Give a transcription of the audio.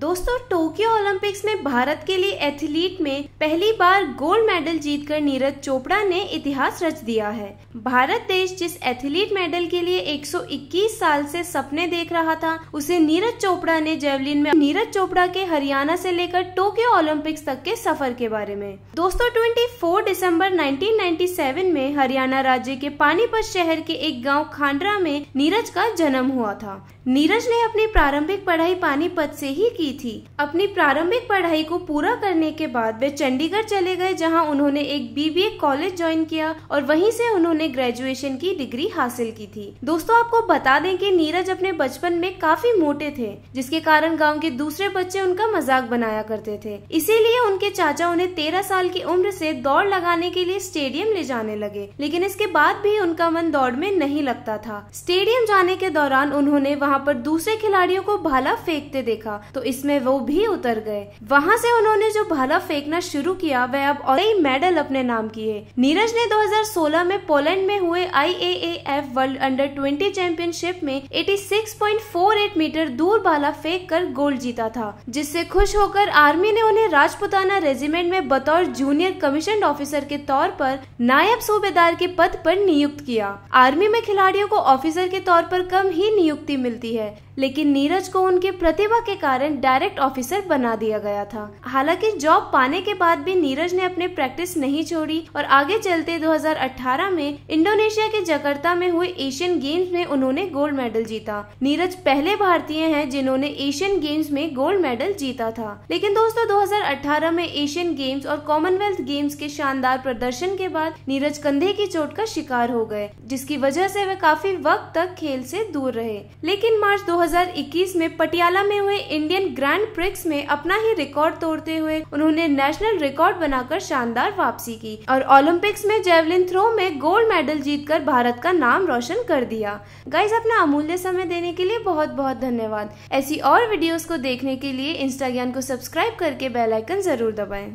दोस्तों Tokyo Olympics में भारत के लिए एथलीट में पहली बार गोल्ड मेडल जीतकर नीरज चोपड़ा ने इतिहास रच दिया है भारत देश जिस एथलीट मेडल के लिए 121 साल से सपने देख रहा था उसे नीरज चोपड़ा ने जेवलिन में नीरज चोपड़ा के हरियाणा से लेकर टोक्यो ओलंपिक्स तक के सफर के बारे में दोस्तों ट्वेंटी दिसंबर नाइनटीन में हरियाणा राज्य के पानीपत शहर के एक गाँव खांडरा में नीरज का जन्म हुआ था नीरज ने अपनी प्रारंभिक पढ़ाई पानीपत ऐसी ही की की थी अपनी प्रारंभिक पढ़ाई को पूरा करने के बाद वे चंडीगढ़ चले गए जहां उन्होंने एक बीबीए कॉलेज ज्वाइन किया और वहीं से उन्होंने ग्रेजुएशन की डिग्री हासिल की थी दोस्तों आपको बता दें कि नीरज अपने बचपन में काफी मोटे थे जिसके कारण गाँव के दूसरे बच्चे उनका मजाक बनाया करते थे इसीलिए उनके चाचा उन्हें तेरह साल की उम्र से दौड़ लगाने के लिए स्टेडियम ले जाने लगे लेकिन इसके बाद भी उनका मन दौड़ में नहीं लगता था स्टेडियम जाने के दौरान उन्होंने वहाँ पर दूसरे खिलाड़ियों को भाला फेंकते देखा तो इसमें वो भी उतर गए वहाँ से उन्होंने जो भाला फेंकना शुरू किया वह अब और कई मेडल अपने नाम किए नीरज ने 2016 में पोलैंड में हुए एफ वर्ल्ड अंडर 20 चैंपियनशिप में 86.48 मीटर दूर भाला फेंक कर गोल्ड जीता था जिससे खुश होकर आर्मी ने उन्हें राजपुताना रेजिमेंट में बतौर जूनियर कमीशन ऑफिसर के तौर पर नायब सूबेदार के पद पर नियुक्त किया आर्मी में खिलाड़ियों को ऑफिसर के तौर पर कम ही नियुक्ति मिलती है लेकिन नीरज को उनके प्रतिभा के कारण डायरेक्ट ऑफिसर बना दिया गया था हालांकि जॉब पाने के बाद भी नीरज ने अपने प्रैक्टिस नहीं छोड़ी और आगे चलते 2018 में इंडोनेशिया के जकार्ता में हुए एशियन गेम्स में उन्होंने गोल्ड मेडल जीता नीरज पहले भारतीय है जिन्होंने एशियन गेम्स में गोल्ड मेडल जीता था लेकिन दोस्तों दो में एशियन गेम्स और कॉमनवेल्थ गेम्स के शानदार प्रदर्शन के बाद नीरज कंधे की चोट का शिकार हो गए जिसकी वजह से वे काफी वक्त तक खेल से दूर रहे लेकिन मार्च 2021 में पटियाला में हुए इंडियन ग्रैंड प्रिक्स में अपना ही रिकॉर्ड तोड़ते हुए उन्होंने नेशनल रिकॉर्ड बनाकर शानदार वापसी की और ओलंपिक्स में जेवलिन थ्रो में गोल्ड मेडल जीतकर भारत का नाम रोशन कर दिया गाइज अपना अमूल्य समय देने के लिए बहुत बहुत धन्यवाद ऐसी और वीडियोस को देखने के लिए इंस्टाग्राम को सब्सक्राइब करके बेलाइकन जरूर दबाएं